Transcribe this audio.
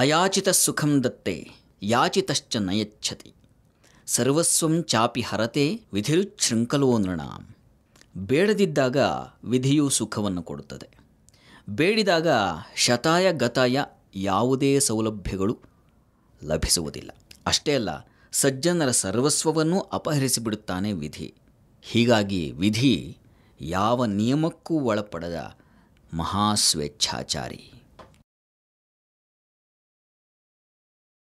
ಅಯಾಚಿತ ಸುಖಂ ದತ್ತೆ ಯಾಚಿತಶ್ಚ ನಯಚ್ಛತಿ ಸರ್ವಸ್ವಂ ಚಾಪಿ ಹರತೆ ವಿಧಿರುಚ್ಛೃಂಖಲೋ ನೃಣ ಬೇಡದಿದ್ದಾಗ ವಿಧಿಯು ಸುಖವನ್ನು ಕೊಡುತ್ತದೆ ಬೇಡಿದಾಗ ಶತಾಯ ಗತಾಯ ಯಾವುದೇ ಸೌಲಭ್ಯಗಳು ಲಭಿಸುವುದಿಲ್ಲ ಅಷ್ಟೇ ಅಲ್ಲ ಸಜ್ಜನರ ಸರ್ವಸ್ವವನ್ನೂ ಅಪಹರಿಸಿಬಿಡುತ್ತಾನೆ ವಿಧಿ ಹೀಗಾಗಿ ವಿಧಿ ಯಾವ ನಿಯಮಕ್ಕೂ ಒಳಪಡದ ಮಹಾಸ್ವೇಚ್ಛಾಚಾರಿ